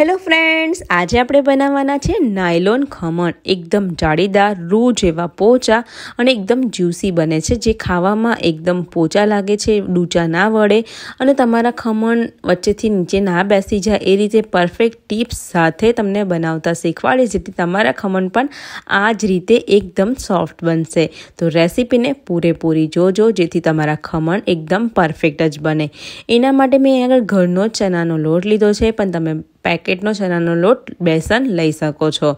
hello friends આજે આપણે બનાવવાના છે નાયલોન ખમણ એકદમ જાળીદાર રૂ જેવા પોચા અને એકદમ જ્યુસી બને છે જે ખાવામાં એકદમ પોચા લાગે છે ડૂચા ના વળે અને તમારા ખમણ વચ્ચેથી નીચે ના બેસી જાય એ રીતે પરફેક્ટ ટીપ્સ સાથે તમને બનાવતા શીખવાડીશ જેથી તમારા ખમણ પણ આ જ રીતે એકદમ સોફ્ટ બનશે તો રેસીપીને પૂરેપૂરી જોજો જેથી તમારા ખમણ એકદમ પરફેક્ટ જ બને એના માટે મેં આગળ ઘરનો ચનાનો લોટ લીધો છે પણ તમે પેકેટનો ચણાનો લોટ બેસન લઈ શકો છો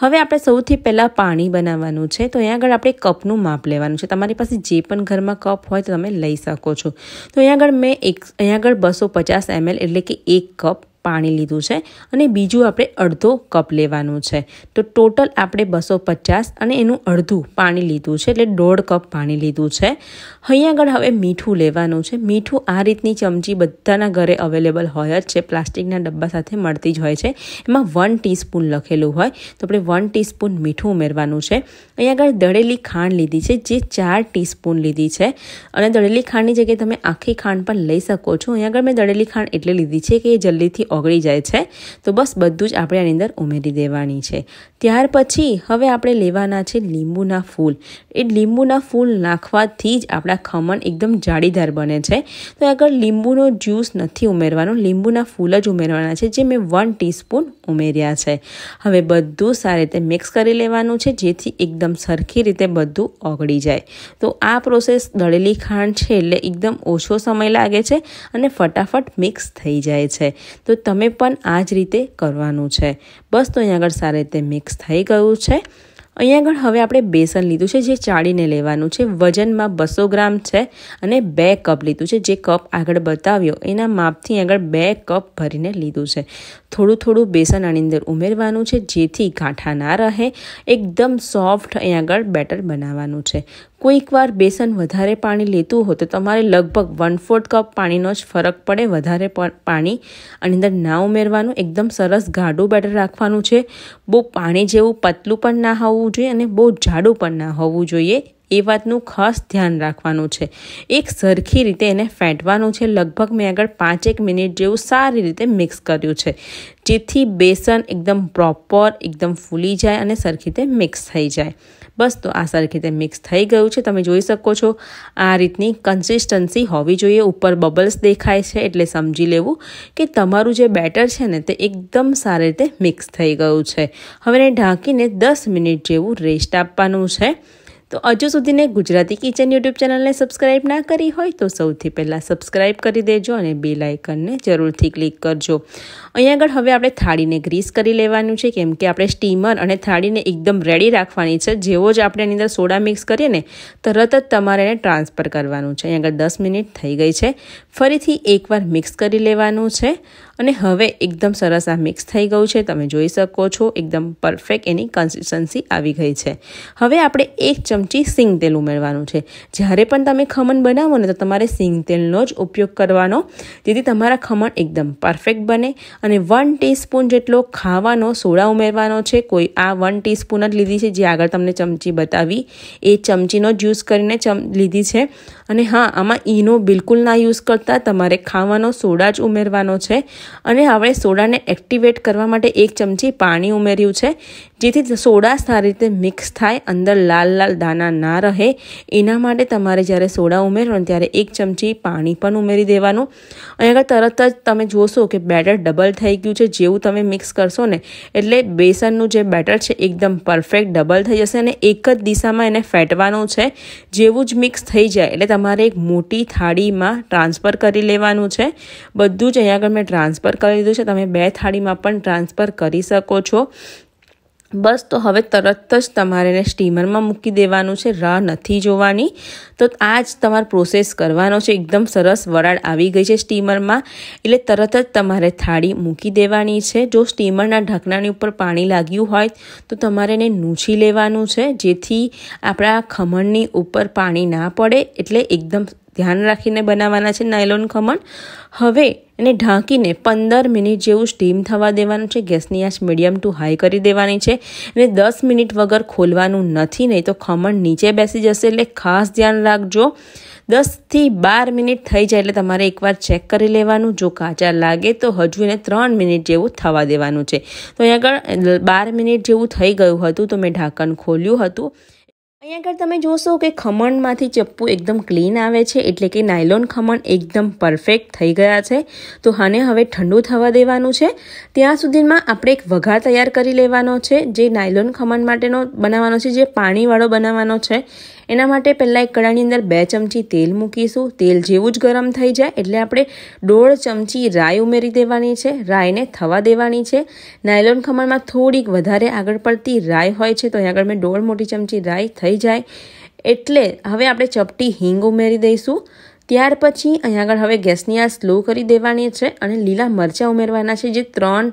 હવે આપણે સૌથી પહેલાં પાણી બનાવવાનું છે તો અહીંયા આગળ આપણે કપનું માપ લેવાનું છે તમારી પાસે જે પણ ઘરમાં કપ હોય તો તમે લઈ શકો છો તો અહીંયા આગળ મેં એક અહીંયા આગળ બસો પચાસ એમએલ એટલે કે એક કપ પાણી લીધું છે અને બીજું આપણે અડધો કપ લેવાનું છે તો ટોટલ આપણે બસો પચાસ અને એનું અડધું પાણી લીધું છે એટલે દોઢ કપ પાણી લીધું છે અહીં આગળ હવે મીઠું લેવાનું છે મીઠું આ રીતની ચમચી બધાના ઘરે અવેલેબલ હોય જ છે પ્લાસ્ટિકના ડબ્બા સાથે મળતી જ હોય છે એમાં વન ટીસ્પૂન લખેલું હોય તો આપણે વન ટીસ્પૂન મીઠું ઉમેરવાનું છે અહીં આગળ દળેલી ખાંડ લીધી છે જે ચાર ટીસ્પૂન લીધી છે અને દળેલી ખાંડની જગ્યાએ તમે આખી ખાંડ પણ લઈ શકો છો અહીંયા આગળ મેં દળેલી ખાંડ એટલે લીધી છે કે એ જલ્દીથી ઓગળી જાય છે તો બસ બધું જ આપણે આની અંદર ઉમેરી દેવાની છે ત્યાર પછી હવે આપણે લેવાના છે લીંબુના ફૂલ એ લીંબુના ફૂલ નાખવાથી જ આપણા ખમણ એકદમ જાળીદાર બને છે તો આગળ લીંબુનો જ્યુસ નથી ઉમેરવાનો લીંબુના ફૂલ જ ઉમેરવાના છે જે મેં વન ટીસ્પૂન ઉમેર્યા છે હવે બધું સારી રીતે મિક્સ કરી લેવાનું છે જેથી એકદમ સરખી રીતે બધું ઓગળી જાય તો આ પ્રોસેસ દળેલી ખાંડ છે એટલે એકદમ ઓછો સમય લાગે છે અને ફટાફટ મિક્સ થઈ જાય છે તો તમે પણ આ જ રીતે કરવાનું છે બસ તો અહીંયા આગળ સારી રીતે મિક્સ થઈ ગયું છે અહીંયા આગળ હવે આપણે બેસન લીધું છે જે ચાળીને લેવાનું છે વજનમાં બસો ગ્રામ છે અને બે કપ લીધું છે જે કપ આગળ બતાવ્યો એના માપથી આગળ બે કપ ભરીને લીધું છે થોડું થોડું બેસન આની અંદર ઉમેરવાનું છે જેથી ગાંઠા ના રહે એકદમ સોફ્ટ અહીંયા આગળ બેટર બનાવવાનું છે કોઈકવાર બેસન વધારે પાણી લેતું હોય તો તમારે લગભગ વન ફોર્થ કપ પાણીનો જ ફરક પડે વધારે પાણી અને અંદર ના ઉમેરવાનું એકદમ સરસ ગાઢું બેટર રાખવાનું છે બહુ પાણી જેવું પતલું પણ ના હોવું જોઈએ અને બહુ જાડું પણ ના હોવું જોઈએ એ વાતનું ખાસ ધ્યાન રાખવાનું છે એક સરખી રીતે એને ફેંટવાનું છે લગભગ મેં આગળ પાંચેક મિનિટ જેવું સારી રીતે મિક્સ કર્યું છે જેથી બેસન એકદમ પ્રોપર એકદમ ફૂલી જાય અને સરખી રીતે મિક્સ થઈ જાય બસ તો આ સરખી રીતે મિક્સ થઈ ગયું છે તમે જોઈ શકો છો આ રીતની કન્સિસ્ટન્સી હોવી જોઈએ ઉપર બબલ્સ દેખાય છે એટલે સમજી લેવું કે તમારું જે બેટર છે ને તે એકદમ સારી રીતે મિક્સ થઈ ગયું છે હવે એને ઢાંકીને દસ મિનિટ જેવું રેસ્ટ આપવાનું છે તો હજુ સુધીને ગુજરાતી કિચન યુટ્યુબ ચેનલને સબસ્ક્રાઈબ ના કરી હોય તો સૌથી પહેલાં સબસ્ક્રાઈબ કરી દેજો અને બે લાઇકનને જરૂરથી ક્લિક કરજો અહીંયા આગળ હવે આપણે થાળીને ગ્રીસ કરી લેવાનું છે કેમ કે આપણે સ્ટીમર અને થાળીને એકદમ રેડી રાખવાની છે જેવો જ આપણે એની અંદર સોડા મિક્સ કરીએ ને તરત જ તમારે એને ટ્રાન્સફર કરવાનું છે અહીં આગળ દસ મિનિટ થઈ ગઈ છે ફરીથી એકવાર મિક્સ કરી લેવાનું છે અને હવે એકદમ સરસ આ મિક્સ થઈ ગયું છે તમે જોઈ શકો છો એકદમ પરફેક્ટ એની કન્સિસ્ટન્સી આવી ગઈ છે હવે આપણે એક ચમચી ચમચી સિંગ તેલ ઉમેરવાનું છે જ્યારે પણ તમે ખમણ બનાવો ને તો તમારે સિંગ તેલનો જ ઉપયોગ કરવાનો જેથી તમારા ખમણ એકદમ પરફેક્ટ બને અને વન ટીસ્પૂન જેટલો ખાવાનો સોડા ઉમેરવાનો છે કોઈ આ વન ટીસ્પૂન જ લીધી છે જે આગળ તમને ચમચી બતાવી એ ચમચીનો જ યુઝ કરીને ચમ લીધી છે અને હા આમાં ઈનો બિલકુલ ના યુઝ કરતા તમારે ખાવાનો સોડા જ ઉમેરવાનો છે અને હવે સોડાને એક્ટિવેટ કરવા માટે એક ચમચી પાણી ઉમેર્યું છે જેથી સોડા સારી રીતે મિક્સ થાય અંદર લાલ લાલ દાળ દાના ના રહે એના માટે તમારે જ્યારે સોડા ઉમેરવાનું ત્યારે એક ચમચી પાણી પણ ઉમેરી દેવાનું અહીં આગળ તરત જ તમે જોશો કે બેટર ડબલ થઈ ગયું છે જેવું તમે મિક્સ કરશો ને એટલે બેસનનું જે બેટર છે એકદમ પરફેક્ટ ડબલ થઈ જશે અને એક જ દિશામાં એને ફેટવાનું છે જેવું જ મિક્સ થઈ જાય એટલે તમારે એક મોટી થાળીમાં ટ્રાન્સફર કરી લેવાનું છે બધું જ અહીંયા આગળ મેં ટ્રાન્સફર કરી લીધું છે તમે બે થાળીમાં પણ ટ્રાન્સફર કરી શકો છો બસ તો હવે તરત જ તમારે એને સ્ટીમરમાં મૂકી દેવાનું છે રાહ નથી જોવાની તો આ જ તમારે પ્રોસેસ કરવાનો છે એકદમ સરસ વરાળ આવી ગઈ છે સ્ટીમરમાં એટલે તરત જ તમારે થાળી મૂકી દેવાની છે જો સ્ટીમરના ઢાંકણાની ઉપર પાણી લાગ્યું હોય તો તમારે એને નૂછી લેવાનું છે જેથી આપણા ખમણની ઉપર પાણી ના પડે એટલે એકદમ ધ્યાન રાખીને બનાવવાના છે નાયલોન ખમણ હવે એને ઢાંકીને પંદર મિનિટ જેવું સ્ટીમ થવા દેવાનું છે ગેસની આંચ મીડિયમ ટુ હાઈ કરી દેવાની છે અને દસ મિનિટ વગર ખોલવાનું નથી નહીં તો ખમણ નીચે બેસી જશે એટલે ખાસ ધ્યાન રાખજો દસથી બાર મિનિટ થઈ જાય એટલે તમારે એકવાર ચેક કરી લેવાનું જો કાચા લાગે તો હજુ એને ત્રણ મિનિટ જેવું થવા દેવાનું છે તો અહીં આગળ બાર મિનિટ જેવું થઈ ગયું હતું તો મેં ઢાંકણ ખોલ્યું હતું અહીંયા આગળ તમે જોશો કે ખમણમાંથી ચપ્પુ એકદમ ક્લીન આવે છે એટલે કે નાયલોન ખમણ એકદમ પરફેક્ટ થઈ ગયા છે તો આને હવે ઠંડુ થવા દેવાનું છે ત્યાં સુધીમાં આપણે એક વઘાર તૈયાર કરી લેવાનો છે જે નાયલોન ખમણ માટેનો બનાવવાનો છે જે પાણીવાળો બનાવવાનો છે એના માટે પહેલાં એક કડાની અંદર બે ચમચી તેલ મૂકીશું તેલ જેવું જ ગરમ થઈ જાય એટલે આપણે દોઢ ચમચી રાઈ ઉમેરી દેવાની છે રાઈને થવા દેવાની છે નાયલોન ખમણમાં થોડીક વધારે આગળ પડતી રાઈ હોય છે તો અહીં આગળ મેં દોઢ મોટી ચમચી રાઈ થઈ થઈ જાય એટલે હવે આપણે ચપટી હિંગ ઉમેરી દઈશું ત્યાર પછી અહીંયા આગળ હવે ગેસની આ સ્લો કરી દેવાની છે અને લીલા મરચાં ઉમેરવાના છે જે ત્રણ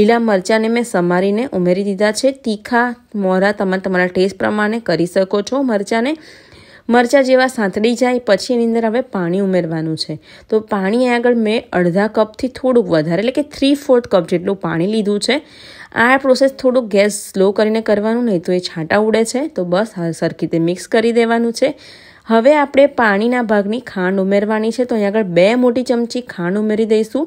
લીલા મરચાંને મેં સમારીને ઉમેરી દીધા છે તીખા મોરા તમે તમારા ટેસ્ટ પ્રમાણે કરી શકો છો મરચાંને મરચાં જેવા સાંતળી જાય પછી એની અંદર હવે પાણી ઉમેરવાનું છે તો પાણી આગળ મેં અડધા કપથી થોડુંક વધારે એટલે કે થ્રી ફોર્થ કપ જેટલું પાણી લીધું છે આ પ્રોસેસ થોડુંક ગેસ સ્લો કરીને કરવાનું નહીં તો એ છાંટા ઉડે છે તો બસ સરખી રીતે મિક્સ કરી દેવાનું છે હવે આપણે પાણીના ભાગની ખાંડ ઉમેરવાની છે તો અહીં આગળ બે મોટી ચમચી ખાંડ ઉમેરી દઈશું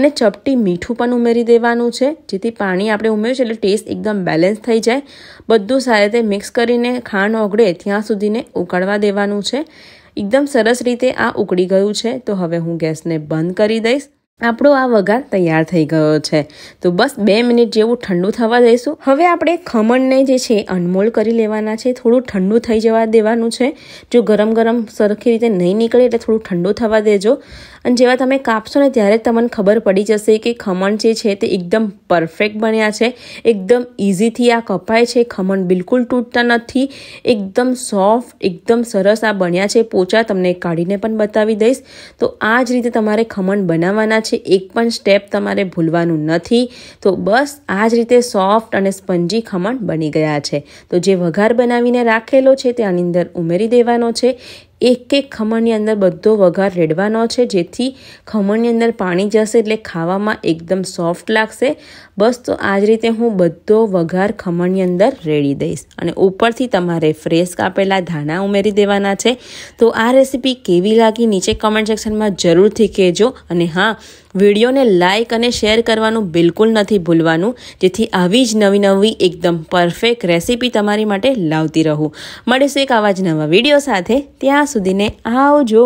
અને ચપટી મીઠું પણ ઉમેરી દેવાનું છે જેથી પાણી આપણે ઉમેર્યું છે એટલે ટેસ્ટ એકદમ બેલેન્સ થઈ જાય બધું સારી રીતે મિક્સ કરીને ખાંડ ઓગળે ત્યાં સુધીને ઉકળવા દેવાનું છે એકદમ સરસ રીતે આ ઉકળી ગયું છે તો હવે હું ગેસને બંધ કરી દઈશ આપણો આ વઘાર તૈયાર થઈ ગયો છે તો બસ બે મિનિટ જેવું ઠંડુ થવા દઈશું હવે આપણે ખમણને જે છે અનમોલ કરી લેવાના છે થોડું ઠંડુ થઈ જવા દેવાનું છે જો ગરમ ગરમ સરખી રીતે નહીં નીકળે એટલે થોડું ઠંડુ થવા દેજો અને જેવા તમે કાપશો ને ત્યારે તમને ખબર પડી જશે કે ખમણ જે છે તે એકદમ પરફેક્ટ બન્યા છે એકદમ ઇઝીથી આ કપાય છે ખમણ બિલકુલ તૂટતા નથી એકદમ સોફ્ટ એકદમ સરસ આ બન્યા છે પોચા તમને કાઢીને પણ બતાવી દઈશ તો આ જ રીતે તમારે ખમણ બનાવવાના છે એક પણ સ્ટેપ તમારે ભૂલવાનું નથી તો બસ આ જ રીતે સોફ્ટ અને સ્પંજી ખમણ બની ગયા છે તો જે વઘાર બનાવીને રાખેલો છે તેની અંદર ઉમેરી દેવાનો છે એક એક ખમણની અંદર બધો વઘાર રેડવાનો છે જેથી ખમણની અંદર પાણી જશે એટલે ખાવામાં એકદમ સોફ્ટ લાગશે બસ તો આ જ રીતે હું બધો વઘાર ખમણની અંદર રેડી દઈશ અને ઉપરથી તમારે ફ્રેશ કાપેલા ધાણા ઉમેરી દેવાના છે તો આ રેસીપી કેવી લાગી નીચે કમેન્ટ સેક્શનમાં જરૂરથી કહેજો અને હા વિડીયોને લાઇક અને શેર કરવાનું બિલકુલ નથી ભૂલવાનું જેથી આવી જ નવી નવી એકદમ પરફેક્ટ રેસીપી તમારી માટે લાવતી રહું મળીશું એક આવા જ નવા વિડીયો સાથે ત્યાં સુધીને આવજો